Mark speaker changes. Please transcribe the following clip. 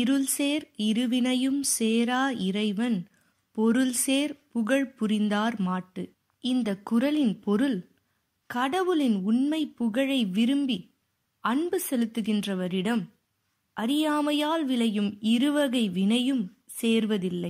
Speaker 1: இருள் சேர் இருவினையும் சேரா இறைவன் பொருள் சேர் புகழ் புரிந்தார் மாட்டு இந்த குரலின் பொருள் கடவுளின் உண்மை புகழை விரும்பி அன்பு செலுத்துகின்றவரிடம் அறியாமையால் விளையும் இருவகை வினையும் சேர்வதில்லை